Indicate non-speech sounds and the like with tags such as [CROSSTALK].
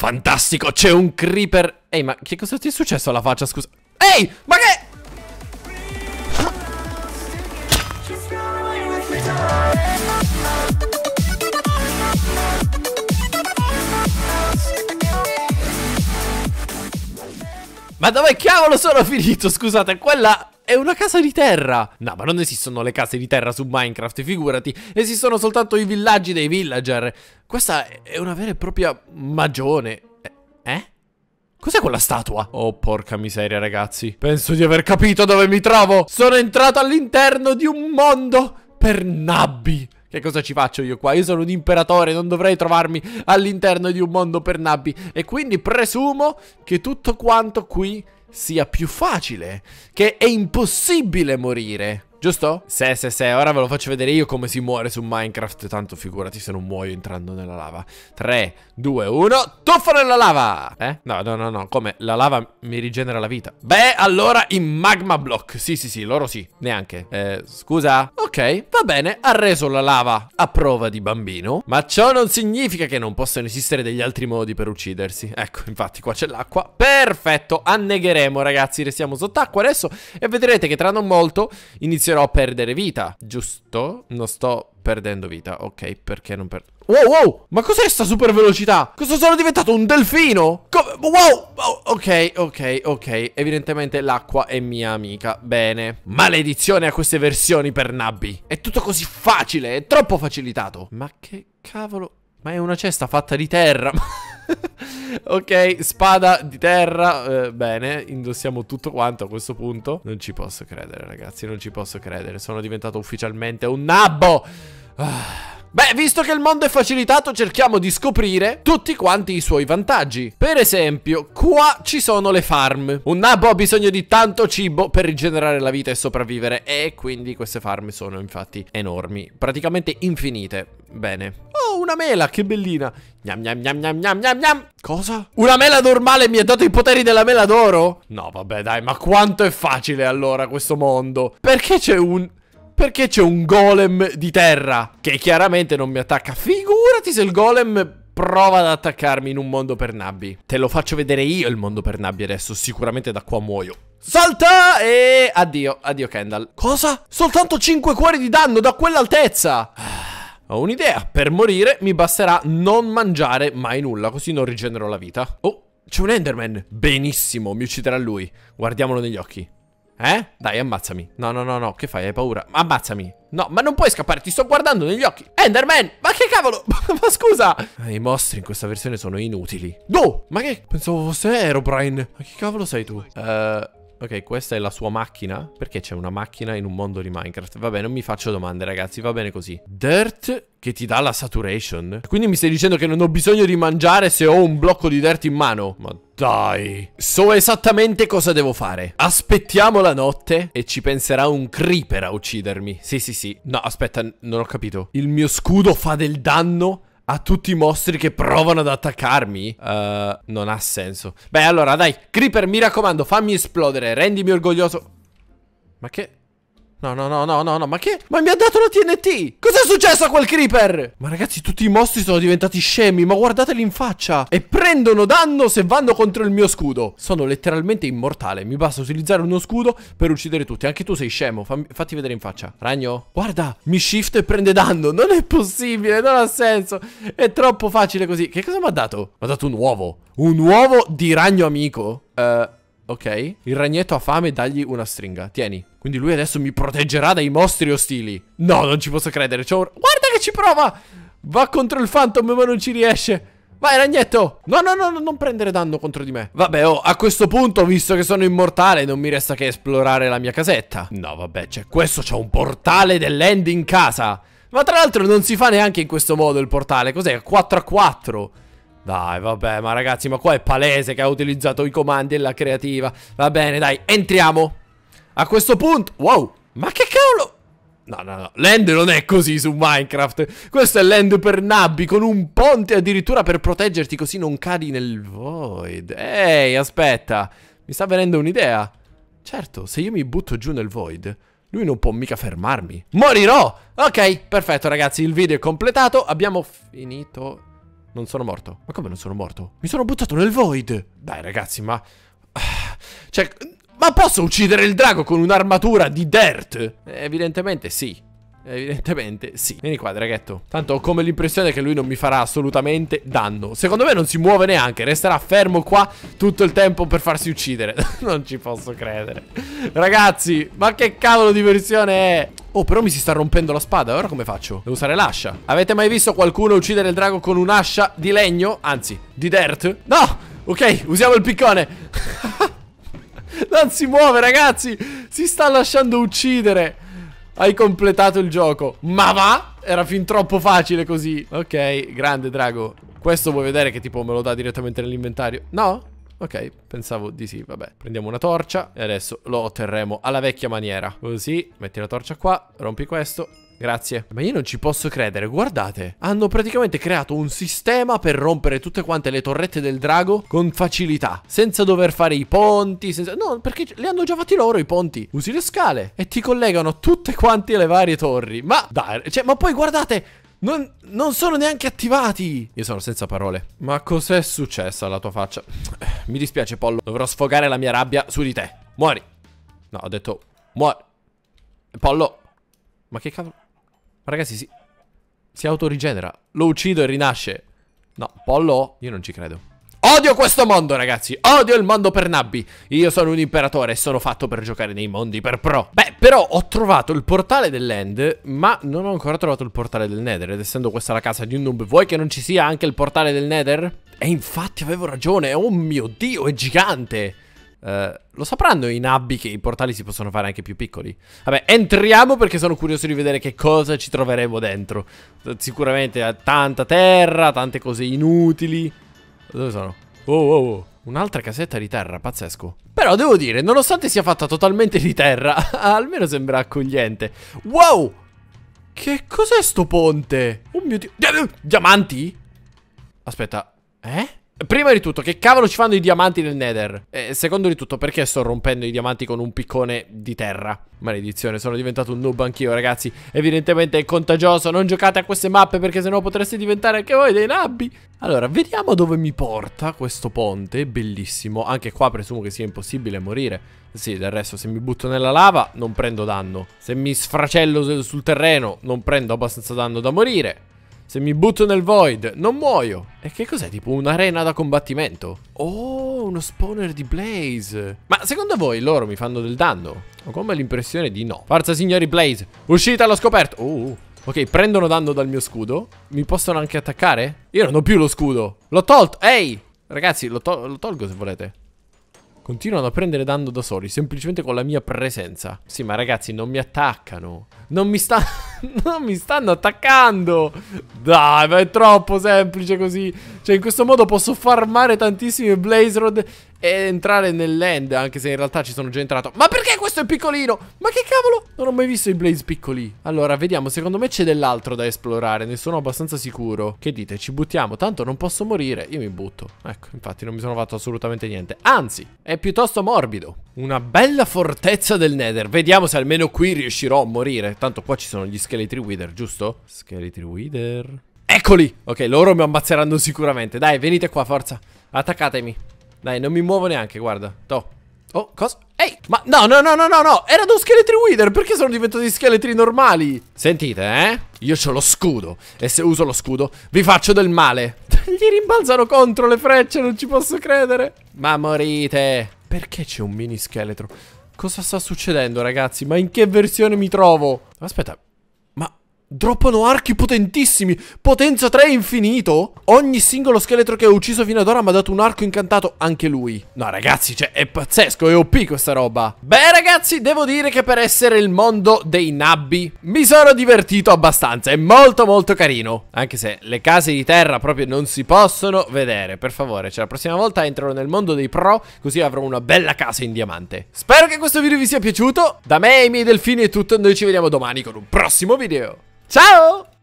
Fantastico, c'è un creeper. Ehi, ma che cosa ti è successo alla faccia, scusa? Ehi, ma che... Ma dove cavolo sono finito? Scusate, quella è una casa di terra. No, ma non esistono le case di terra su Minecraft, figurati. Esistono soltanto i villaggi dei villager. Questa è una vera e propria magione. Eh? eh? Cos'è quella statua? Oh, porca miseria, ragazzi. Penso di aver capito dove mi trovo. Sono entrato all'interno di un mondo per nabbi. Che cosa ci faccio io qua? Io sono un imperatore, non dovrei trovarmi all'interno di un mondo per nabbi. E quindi presumo che tutto quanto qui sia più facile, che è impossibile morire. Giusto? Se, se, se, ora ve lo faccio vedere io come si muore su Minecraft, tanto figurati se non muoio entrando nella lava. 3, 2, 1, tuffo nella lava! Eh? No, no, no, no, come? La lava mi rigenera la vita. Beh, allora in magma block, sì, sì, sì, loro sì, neanche. Eh, scusa? Ok, va bene, ha reso la lava a prova di bambino, ma ciò non significa che non possano esistere degli altri modi per uccidersi. Ecco, infatti qua c'è l'acqua, perfetto, annegheremo ragazzi, restiamo sott'acqua adesso e vedrete che tra non molto inizierà inizierò a perdere vita, giusto? Non sto perdendo vita, ok, perché non perdo... Wow, wow, ma cos'è sta super velocità? Cosa sono diventato, un delfino? Come... Wow, oh, ok, ok, ok, evidentemente l'acqua è mia amica, bene Maledizione a queste versioni per Nabbi È tutto così facile, è troppo facilitato Ma che cavolo... Ma è una cesta fatta di terra, ma... [LAUGHS] [LAUGHS] ok, spada di terra. Eh, bene, indossiamo tutto quanto a questo punto. Non ci posso credere, ragazzi, non ci posso credere. Sono diventato ufficialmente un nabbo. Ah. Beh, visto che il mondo è facilitato, cerchiamo di scoprire tutti quanti i suoi vantaggi. Per esempio, qua ci sono le farm. Un nabbo ha bisogno di tanto cibo per rigenerare la vita e sopravvivere, e quindi queste farm sono infatti enormi, praticamente infinite. Bene, una mela, che bellina. Gnam gnam gnam gnam gnam gnam gnam. Cosa? Una mela normale mi ha dato i poteri della mela d'oro? No, vabbè, dai, ma quanto è facile allora questo mondo? Perché c'è un... Perché c'è un golem di terra che chiaramente non mi attacca? Figurati se il golem prova ad attaccarmi in un mondo per nabbi. Te lo faccio vedere io il mondo per nabbi adesso, sicuramente da qua muoio. Salta e addio, addio Kendall. Cosa? Soltanto 5 cuori di danno da quell'altezza. Ah. Ho un'idea, per morire mi basterà non mangiare mai nulla, così non rigenero la vita. Oh, c'è un Enderman. Benissimo, mi ucciderà lui. Guardiamolo negli occhi. Eh? Dai, ammazzami. No, no, no, no, che fai? Hai paura? Ammazzami. No, ma non puoi scappare, ti sto guardando negli occhi. Enderman, ma che cavolo? [LAUGHS] ma scusa. Eh, I mostri in questa versione sono inutili. No, ma che? Pensavo fosse Aerobrine. Ma che cavolo sei tu? Ehm... Uh... Ok, questa è la sua macchina? Perché c'è una macchina in un mondo di Minecraft? Vabbè, non mi faccio domande, ragazzi, va bene così. Dirt che ti dà la saturation. Quindi mi stai dicendo che non ho bisogno di mangiare se ho un blocco di dirt in mano? Ma dai. So esattamente cosa devo fare. Aspettiamo la notte e ci penserà un creeper a uccidermi. Sì, sì, sì. No, aspetta, non ho capito. Il mio scudo fa del danno a tutti i mostri che provano ad attaccarmi? Uh, non ha senso. Beh, allora, dai, Creeper, mi raccomando, fammi esplodere, rendimi orgoglioso. Ma che... No, no, no, no, no, no, ma che? Ma mi ha dato la TNT! Cos'è successo a quel creeper? Ma ragazzi, tutti i mostri sono diventati scemi, ma guardateli in faccia! E prendono danno se vanno contro il mio scudo! Sono letteralmente immortale, mi basta utilizzare uno scudo per uccidere tutti. Anche tu sei scemo, Fammi, fatti vedere in faccia. Ragno, guarda, mi shift e prende danno, non è possibile, non ha senso! È troppo facile così. Che cosa mi ha dato? Mi ha dato un uovo. Un uovo di ragno amico? Ehm... Uh, Ok. Il ragnetto ha fame, dagli una stringa. Tieni. Quindi lui adesso mi proteggerà dai mostri ostili. No, non ci posso credere. Un... Guarda che ci prova! Va contro il phantom ma non ci riesce. Vai ragnetto No no no non prendere danno contro di me Vabbè oh a questo punto visto che sono immortale Non mi resta che esplorare la mia casetta No vabbè cioè questo c'è un portale dell'end in casa Ma tra l'altro non si fa neanche in questo modo il portale Cos'è? 4 a 4 dai, vabbè, ma ragazzi, ma qua è palese che ha utilizzato i comandi e la creativa. Va bene, dai, entriamo. A questo punto... Wow, ma che cavolo... No, no, no, land non è così su Minecraft. Questo è land per nabbi, con un ponte addirittura per proteggerti così non cadi nel void. Ehi, aspetta, mi sta venendo un'idea. Certo, se io mi butto giù nel void... Lui non può mica fermarmi. Morirò! Ok, perfetto ragazzi, il video è completato. Abbiamo finito non sono morto. Ma come non sono morto? Mi sono buttato nel void. Dai ragazzi, ma... [SIGHS] Cioè, ma posso uccidere il drago con un'armatura di dirt? Evidentemente sì. Evidentemente sì Vieni qua draghetto Tanto ho come l'impressione che lui non mi farà assolutamente danno Secondo me non si muove neanche Resterà fermo qua tutto il tempo per farsi uccidere [LAUGHS] Non ci posso credere Ragazzi ma che cavolo di versione è Oh, però mi si sta rompendo la spada. Ora come faccio? Devo usare l'ascia. Avete mai visto qualcuno uccidere il drago con un'ascia di legno? Anzi, di dirt? No! Ok, usiamo il piccone. [LAUGHS] non si muove, ragazzi! Si sta lasciando uccidere. Hai completato il gioco. Ma va! Era fin troppo facile così. Ok, grande drago. Questo vuoi vedere che tipo me lo dà direttamente nell'inventario? No? Ok, pensavo di sì, vabbè. Prendiamo una torcia e adesso lo otterremo alla vecchia maniera. Così, metti la torcia qua, rompi questo. Grazie. Ma io non ci posso credere, guardate. Hanno praticamente creato un sistema per rompere tutte quante le torrette del drago con facilità. Senza dover fare i ponti. Senza... No, perché li hanno già fatti loro i ponti. Usi le scale e ti collegano tutte quante le varie torri. Ma dai, cioè, ma poi guardate... Non, non, sono neanche attivati! Io sono senza parole. Ma cos'è successo alla tua faccia? Mi dispiace, Pollo. Dovrò sfogare la mia rabbia su di te. Muori! No, ho detto muori. Pollo. Ma che cavolo? Ragazzi, si... Si autorigenera. Lo uccido e rinasce. No, Pollo? Io non ci credo. Odio questo mondo, ragazzi. Odio il mondo per nabbi. Io sono un imperatore e sono fatto per giocare nei mondi per pro. Beh, però ho trovato il portale dell'end, ma non ho ancora trovato il portale del nether. Ed essendo questa la casa di un noob, vuoi che non ci sia anche il portale del nether? E infatti avevo ragione. Oh mio Dio, è gigante. Uh, lo sapranno i nabbi che i portali si possono fare anche più piccoli? Vabbè, entriamo perché sono curioso di vedere che cosa ci troveremo dentro. Sicuramente tanta terra, tante cose inutili. Dove sono? Oh, oh, oh. Un'altra casetta di terra, pazzesco. Però devo dire, nonostante sia fatta totalmente di terra, [LAUGHS] almeno sembra accogliente. Wow! Che cos'è sto ponte? Oh mio dio. Diamanti? Aspetta, eh? Prima di tutto, che cavolo ci fanno i diamanti nel nether? E secondo di tutto, perché sto rompendo i diamanti con un piccone di terra? Maledizione, sono diventato un noob anch'io, ragazzi. Evidentemente è contagioso, non giocate a queste mappe perché sennò potreste diventare anche voi dei nabbi. Allora, vediamo dove mi porta questo ponte, bellissimo. Anche qua presumo che sia impossibile morire. Sì, del resto, se mi butto nella lava non prendo danno. Se mi sfracello sul terreno non prendo abbastanza danno da morire. Se mi butto nel void, non muoio. E che cos'è? Tipo un'arena da combattimento? Oh, uno spawner di Blaze. Ma secondo voi loro mi fanno del danno? Ho come l'impressione di no. Forza signori Blaze, Uscita allo scoperto. Oh, ok, prendono danno dal mio scudo. Mi possono anche attaccare? Io non ho più lo scudo. L'ho tolto. Ehi, ragazzi, lo, to lo tolgo se volete. Continuano a prendere danno da soli, semplicemente con la mia presenza. Sì, ma ragazzi, non mi attaccano. Non mi sta... [LAUGHS] non mi stanno attaccando! Dai, ma è troppo semplice così. Cioè, in questo modo posso farmare tantissimi Blaze Rod e entrare nell'end, anche se in realtà ci sono già entrato. Ma perché questo è piccolino? Ma che cavolo? Non ho mai visto i Blaze piccoli. Allora, vediamo, secondo me c'è dell'altro da esplorare, ne sono abbastanza sicuro. Che dite, ci buttiamo? Tanto non posso morire, io mi butto. Ecco, infatti non mi sono fatto assolutamente niente. Anzi, è piuttosto morbido. Una bella fortezza del Nether. Vediamo se almeno qui riuscirò a morire. Tanto qua ci sono gli scheletri wither, giusto? Scheletri wither... Eccoli! Ok, loro mi ammazzeranno sicuramente. Dai, venite qua, forza. Attaccatemi. Dai, non mi muovo neanche, guarda. To. Oh, cosa? Ehi, ma no, no, no, no, no, no, erano scheletri wither, perché sono diventati scheletri normali? Sentite, eh? Io ho lo scudo, e se uso lo scudo vi faccio del male. [LAUGHS] Gli rimbalzano contro le frecce, non ci posso credere. Ma morite. Perché c'è un mini scheletro? Cosa sta succedendo, ragazzi? Ma in che versione mi trovo? Aspetta, Droppano archi potentissimi Potenza 3 infinito Ogni singolo scheletro che ho ucciso fino ad ora Mi ha dato un arco incantato anche lui No ragazzi cioè è pazzesco È OP questa roba Beh ragazzi devo dire che per essere il mondo dei nabbi Mi sono divertito abbastanza È molto molto carino Anche se le case di terra proprio non si possono vedere Per favore cioè la prossima volta entrerò nel mondo dei pro Così avrò una bella casa in diamante Spero che questo video vi sia piaciuto Da me e i miei delfini è tutto Noi ci vediamo domani con un prossimo video Ciao!